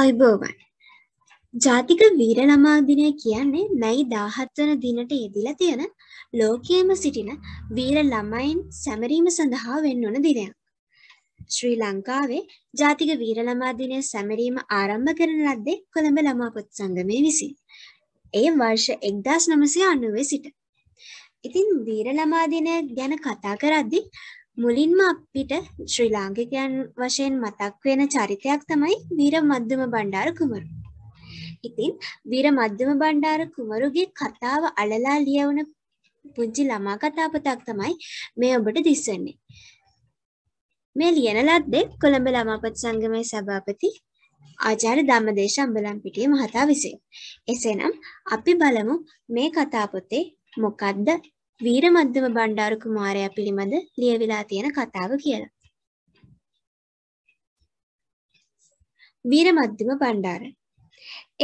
අයිබෝවන් ජාතික වීර නමා දිනය කියන්නේ මැයි දාහත්වන දිනට යෙදිල තියෙන ලෝකයේම සිටින වීර ළමයින් සැමරීම සඳහා වෙන්න ඕන දිනයක්. ශ්‍රී ලංකාවේ ජාතික වීර ළමා දිනය සැමරීම ආරම්භ කරන ලද්දේ කොළඹ ළමා පොත් සංගමය විසින්. ඒ වර්ෂ එක්දස් නමසය අනුවේ සිට. ඉතින් වීර ළමා දිනය ගැන කතා කරද්දි මුලින්ම අපිට ශ්‍රී ලාංකිකයන් වශයෙන් මතක් වෙන චරිතයක් තමයි වීර මධ්‍යම බණ්ඩාර කුමරු. ඉතින් වීර මධ්‍යම බණ්ඩාර කුමරුගේ කතාව අලලා ලියවන පුංචි ළමා කතා පොතක් තමයි මේ ඔබට දිස්වන්නේ. මේ ලියන ලද්දේ කොළඹ ළමාපති සංගමේ සභාපති ආචාර්ය ධම්මදේශ අම්බලම්පිටිය මහතා විසින්. එසේනම් අපි බලමු මේ කතා පොතේ මොකද්ද වීරමද්දම බණ්ඩාර කුමාරයා පිළිබඳ ලියවිලා තියෙන කතාව කියලා. වීරමද්දම බණ්ඩාර.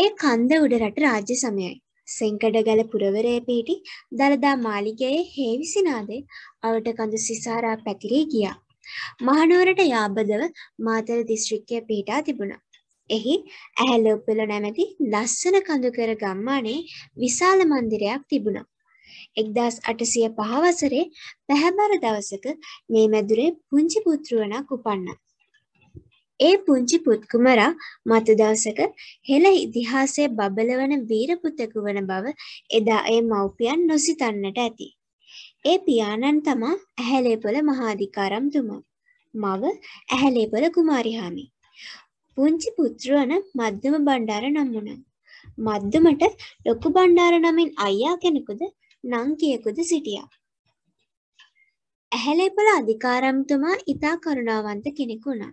ඒ කන්ද උඩරට රාජ්‍ය සමයයි. සෙංකඩගල පුරවරයේ පිහිටි දලදා මාලිගයේ හේවිසිනාදේ අවට කඳු සිසාරා පැතිරී ගියා. මහනුවරට යාබදව මාතර දිස්ත්‍රික්කය පිහිටා තිබුණා. එහි ඇහැලොප්පල නැමැති ලස්සන කඳුකර ගම්මානේ විශාල මන්දිරයක් තිබුණා. එක්දස් අටසිය පහවසරේ පැහැබර දවසක මේ මැදුරේ පුංචි පුත්‍රුවනක් උපන්න. ඒ පුංචි පුත්කුමරා මත දවසක හෙළ ඉතිහාසය බබලවන වීරපුතෙකු වන බව එදා ඒ මව්පියන් නොසිතන්නට ඇති. ඒ පියාණන් තමා ඇහැලේපොල මහාධිකාරම්තුමා. මව ඇහැලේපොල කුමාරිහාමි. පුංචි පුත්‍රුවන මධ්‍යම බණ්ඩාර නම් වුණා. මධ්‍යමට ලොකු බණ්ඩාර නමින් අයියා කෙනෙකුද නංකියෙකුද සිටියා. ඇහැලේපල අධිකාරම්තුමා ඉතා කරුණාවන්ත කෙනෙකු වුණා.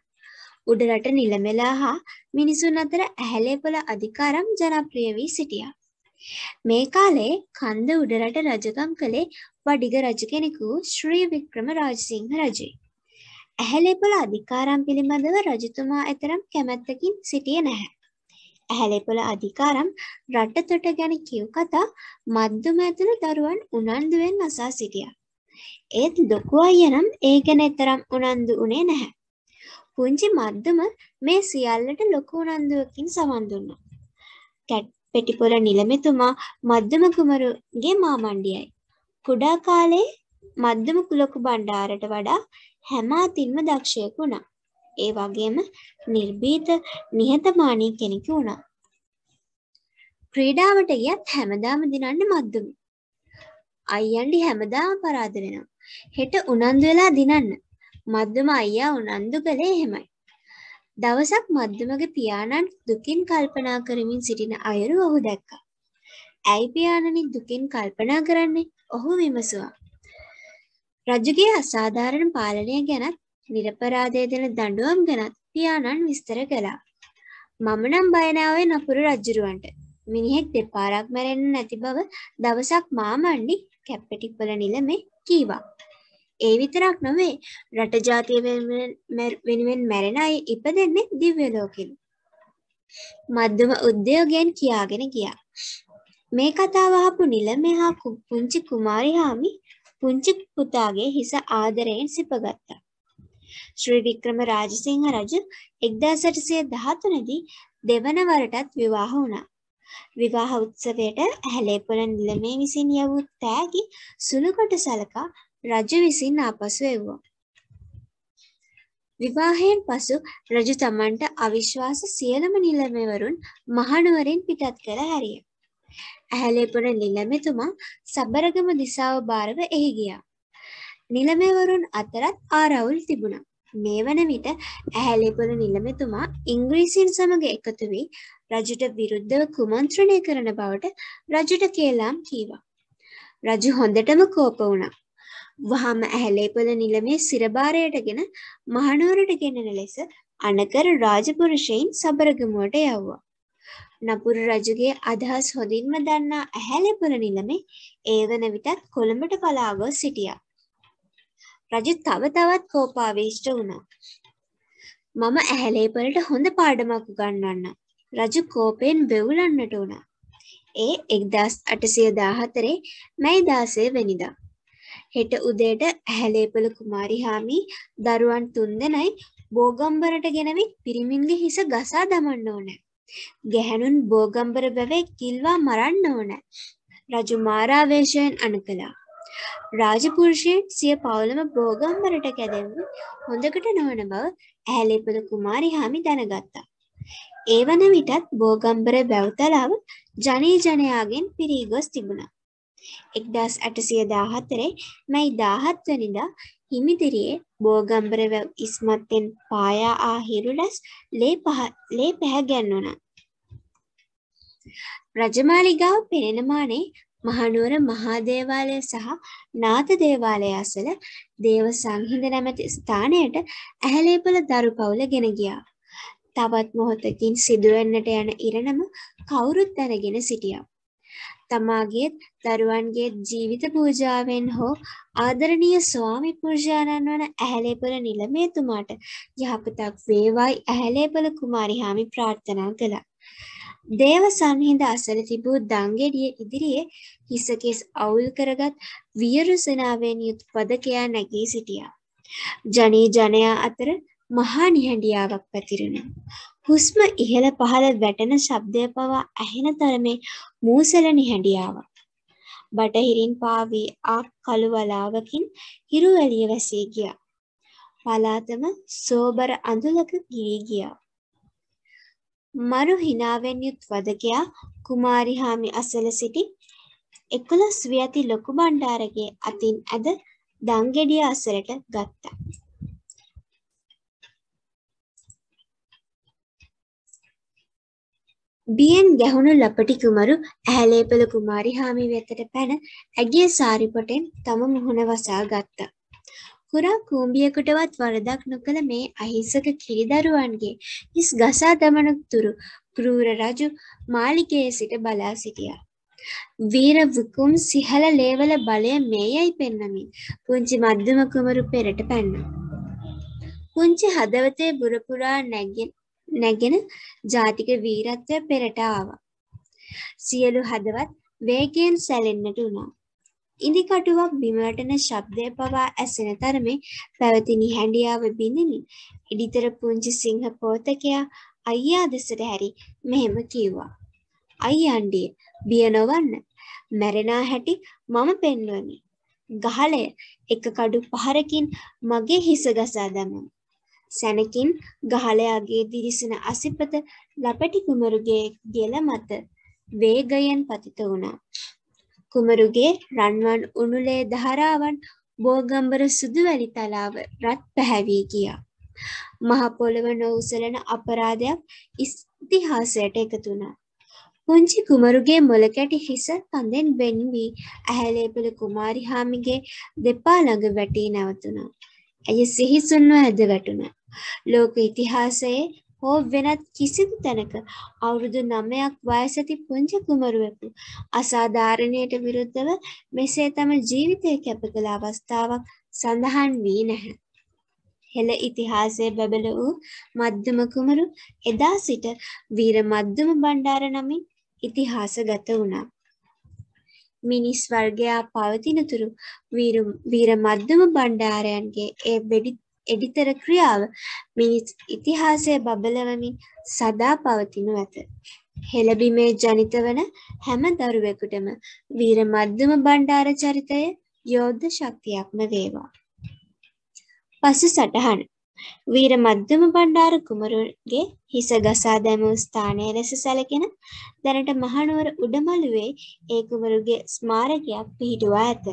උඩරට නිලමෙලා හා මිනිසුන් අතර ඇහැලේපල අධිකාරම් ජනප්‍රිය වී සිටියා. මේ කාලේ කන්ද උඩරට රජකම් කළේ වඩිග රජ කෙනෙකු ශ්‍රී වික්‍රම රාජසිංහ රජුයි. ඇහැලේපල අධිකාරම් පිළිබඳව රජතුමා එතරම් කැමැත්තකින් සිටියේ නැහැ. ඇහැලේපොළ අධිකාරම් රටතොට ගැන කිව් කතා මධ්‍යම ඇතුළ දරුවන් උනන්දුවෙන් අසා සිටියා. ඒත් ලොකු අය නම් ඒ ගැන එතරම් උනන්දු උනේ නැහැ. පුංචි මධ්‍යම මේ සියල්ලට ලොකු උනන්දුවකින් සවන් දුන්නා. කැට් පෙටිපොළ නිලමෙතුමා මධ්‍යම කුමරුගේ මාමණ්ඩියයි. කුඩා කාලේ මධ්‍යම කුලකු බණ්ඩාරට වඩා හැම අතින්ම දක්ෂයෙකු වුණා. ඒ වගේම නිර්භීත නිහතමානී කෙනෙක් වුණා. ක්‍රීඩාවට ගියත් හැමදාම දිනන්නේ මද්දුමි. අයියන්ඩි හැමදාම පරාද වෙනවා. හෙට උනන්දු වෙලා දිනන්න. මද්දුම අයියා උනන්දු කළේ එහෙමයි. දවසක් මද්දුමගේ පියාණන් දුකින් කල්පනා කරමින් සිටින අයුරු ඔහු දැක්කා. ඇයි පියාණනි දුකින් කල්පනා කරන්නේ? ඔහු විමසුවා. රජුගේ අසාධාරණ පාලනය ගැනත් නිරපරාධය දෙන දඬුවම් ගැනත් පියාණන් විස්තර කළා. මම නම් බය නැවෙ නපුරු රජුරවන්ට. මිනිහෙක් දෙපාරක් මැරෙන්න නැති බව දවසක් මාමණ්ඩි කැප්පෙටිපොළ නිලමේ කීවා. ඒ විතරක් නොවේ රට ජාතිය වෙනුවෙන් මැරෙන අය ඉපදෙන්නේ දිව්‍ය ලෝකෙලු. මධ්‍යම උද්‍යෝගයෙන් කියාගෙන ගියා. මේ කතාව අහපු නිලමේ හා පුංචි කුමාරිහාමි පුංචි පුතාගේ හිස ආදරයෙන් සිපගත්තා. ශ්‍රී වික්‍රම රාජසිංහ රජු 1813 දී දෙවන වරටත් විවාහ වුණා. විවාහ උත්සවයට ඇහැලේපොළ නිලමේ විසින් යවූ තෑගි සුළු කොට සලකා රජු විසින් ආපසු එවුවා. විවාහයෙන් පසු රජු තමන්ට අවිශ්වාස සියලුම නිලමේවරුන් මහනුවරින් පිටත් කළ හැරිය. ඇහැලේපොළ නිලමේතුමා සබරගම දිසාව බාරව එහි ගියා. නිලමේවරුන් අතරත් ආරවුල් තිබුණා. මේ වන විට ඇහැලේපොළ නිලමෙතුමා ඉංග්‍රීසින් සමඟ එකතු වී රජුට විරුද්ධව කුමන්ත්‍රණය කරන බවට රජුට කේලාම් කීවා. රජු හොඳටම කෝප වුණා. වහම ඇහැලේපොළ නිලමේ සිරභාරයටගෙන මහනුවරට ගෙනෙන ලෙස අනකර රාජපුරුෂයින් සබරගමුවට යව්වා. නපුර රජුගේ අදහස් හොඳින්ම දන්නා ඇහැලේපොළ නිලමේ ඒ වන විටත් කොළඹට පලා ගොස් සිටියා. රජු තව තවත් කෝපාවේෂ්ට වුණා. මම ඇහැලේපලට හොඳ පාඩමක් උගන්වන්න. රජු කෝපයෙන් බෙවුලන්නට වුණා. ඒ 1814 මැයි 16 වෙනිදා. හෙට උදේට ඇහැලේපල කුමාරි හාමි දරුවන් තුන්දෙනයි බෝගම්බරට ගෙනවි පිරිමින්ගේ හිස ගසා දමන්න ඕන. ගැහැණුන් බෝගම්බර බැවේ කිල්වා මරන්න ඕන. රජු මාරාවේශයෙන් අනුකලා. රාජපුරුෂයෙක් සිය පවුලම බෝගම්බරට කැදෙන්න හොඳකට නොවන බව ඇහැලේපොල කුමාරි හාමි දැනගත්තා. ඒ වන විටත් බෝගම්බර බැව්තලාව ජනී ජනයාගෙන් පිරී ගොස් තිබුණා. එක්දස් අටසිය දාහතරේ මැයි දාහත්වනිදා හිමිදිරියේ බෝගම්බර වැව් ඉස්මත්තෙන් පායා ආ හිරුලස් ලේ පැහැ ගැන්වුණා. රජමාලිගාව පෙනෙනමානේ මහනුවර මහා දේවාලය සහ නාත දේවාලය අසල දේව සංහිඳ නැමැති ස්ථානයට ඇහැලේපල දරු පවුල ගෙන ගියා. තවත් මොහොතකින් සිදුවෙන්නට යන ඉරණම කවුරුත් දැනගෙන සිටියා. තමාගේත් දරුවන්ගේ ජීවිත පූජාවෙන් හෝ ආදරණීය ස්වාමි පූජානන් වන ඇහැලේපල නිලමේතුමාට යහපතක් වේවායි ඇහැලේපල කුමාරිහාමි ප්‍රාර්ථනා කළා. දේව සංහිඳ අසල තිබූ දංගෙඩිය ඉදිරියේ හිසකෙස් අවුල් කරගත් වියරු සෙනාවෙන් යුත් පදකයා නැගී සිටියා. ජනී ජනයා අතර මහා නිහඬියාවක් පැතිරෙන. හුස්ම ඉහළ පහළ වැටෙන ශබ්දය පවා ඇහෙන තරමේ මූසල නිහඬියාවක්. බටහිරින් පාවී ආ කළුවලාවකින් හිරු එළිය වැසී ගියා. පලාතම සෝබර අඳුලක ගිරී ගියා. මරු හිනාවෙන් යුත් වදකයා කුමාරිහාමි අසල සිටි එකොළොස් වී ඇති ලොකු බණ්ඩාරගේ අතින් ඇද දංගෙඩිය අසලට ගත්තා. බියෙන් ගැහුණු ලපටි කුමරු ඇහැලේපල කුමාරිහාමි වෙතට පැන ඇගේ සාරිපොටෙන් තම මුහුණ වසා ගත්තා. කුරා කූඹියකටවත් වරදක් නොකළ මේ අහිංසක කිරිදරුවන්ගේ හිස් ගසා දමන තුරු ක්‍රූර රජු මාලිගයේ සිට බලා සිටියා. වීර විකුම් සිහල ලේවල බලය මේයයි පෙන්නමින් පුංචි මධ්‍යම කුමරු පෙරට පැන්නා. පුංචි හදවතේ බුරපුරා නැගෙන නැගෙන ජාතික වීරත්වය පෙරට ආවා. සියලු හදවත් වේගයෙන් සැලෙන්නට වුණා. ඉදිකටුවක් බිමටන ශබ්දය පවා ඇසෙන තරමේ පැවතිනි හැඩියාව බිඳිනි ඉඩිතර පුංචි සිංහ පෝතකයා අයියා දෙසට හැරි මෙහෙම කිව්වා. අයියන්ඩිය බිය නොවන්න මැරෙනා හැටි මම පෙන්වමි. ගහලය එක කඩු පහරකින් මගේ හිස ගසා දමන. සැනකින් ගහලයාගේ දිරිසන අසිපත ලපටි කුමරුගේ ගෙල මත වේගයෙන් පතිත වුණා. කුමරුගේ රන්වන් උණුලේ දහරාවන් බෝගම්බර සුදුවැලි තලාව රත් පැහැවී ගියා. මහපොළව නොඋසලන අපරාධයක් ඉතිහාසයට එකතුනා. පුංචි කුමරුගේ මොලකැටි හිස කඳෙන් වෙන් වී ඇහැලේපල කුමාරි හාමිගේ දෙපා ළඟ වැටී නැවතුණා. ඇය සිහිසුන්ව ඇද වැටුණා. ලෝක ඉතිහාසයේ හෝ වෙනත් කිසිදු තැනක අවුරුදු 9ක් වයස ඇති පුංචි කුමරුවෙකු අසාධාරණයට විරුද්ධව මෙසේ තම ජීවිතය කැප කළ අවස්ථාවක් සඳහන් වී නැහැ. හෙළ ඉතිහාසයේ බබල වූ මධ්‍යම කුමරු එදා සිට වීර මධ්‍යම බණ්ඩාර නමින් ඉතිහාසගත වුණා. මිනිස් වර්ගයා පවතිනතුරු වීර මධ්‍යම බණ්ඩාරයන්ගේ ඒ වෙඩි එඩිතර ක්‍රියාව මිනිස් ඉතිහාසය බබලවමින් සදා පවතිනු ඇත. හෙළබිමේ ජනිත වන හැම දරුවෙකුටම වීර මධ්‍යම බණ්ඩාර චරිතය යෝද්ධ ශක්තියක්ම වේවා. පසු සටහන වීර මධ්‍යම බණ්ඩාර කුමරුගේ හිස ගසා දැමූ ස්ථානය ලෙස සැලකෙන දැනට මහනුවර උඩමළුවේ ඒ කුමරුගේ ස්මාරකයක් පිහිටුවා ඇත.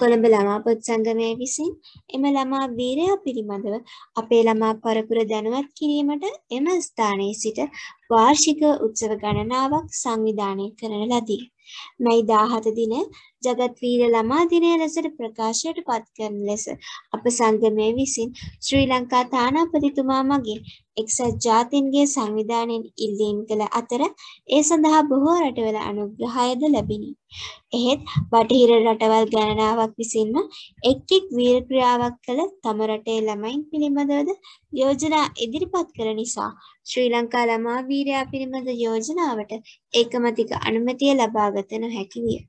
කොළඹ ළමා පොත්සංගමය විසින් එම ළමා වීරයා පිළිබඳව අපේ ළමා පරපුර දැනුවත් කිරීමට එම ස්ථානයේ සිට වාර්ෂික උත්සව ගණනාවක් සංවිධානය කරන ලදී. මැයි 17 දින ජගත් වීර ළමා දිනය ලෙසට ප්‍රකාශයට පත් කරන ලෙස අප සංගමය විසින් ශ්‍රී ලංකා තානාපතිතුමා මගින් එක්සත් ජාතීන්ගේ සංවිධානයෙන් ඉල්ලීම් කළ අතර ඒ සඳහා බොහෝ රටවල අනුග්‍රහයද ලැබිනි. එහෙත් බටහිර රටවල් ගණනාවක් විසින්ම එක් එක් වීර ක්‍රියාවක් කළ තම රටේ ළමයින් පිළිබඳවද යෝජනා ඉදිරිපත් කළ නිසා ශ්‍රී ලංකා ළමා වීරයා පිළිබඳ යෝජනාවට ඒකමතික අනුමැතිය ලබාගත නොහැකි විය.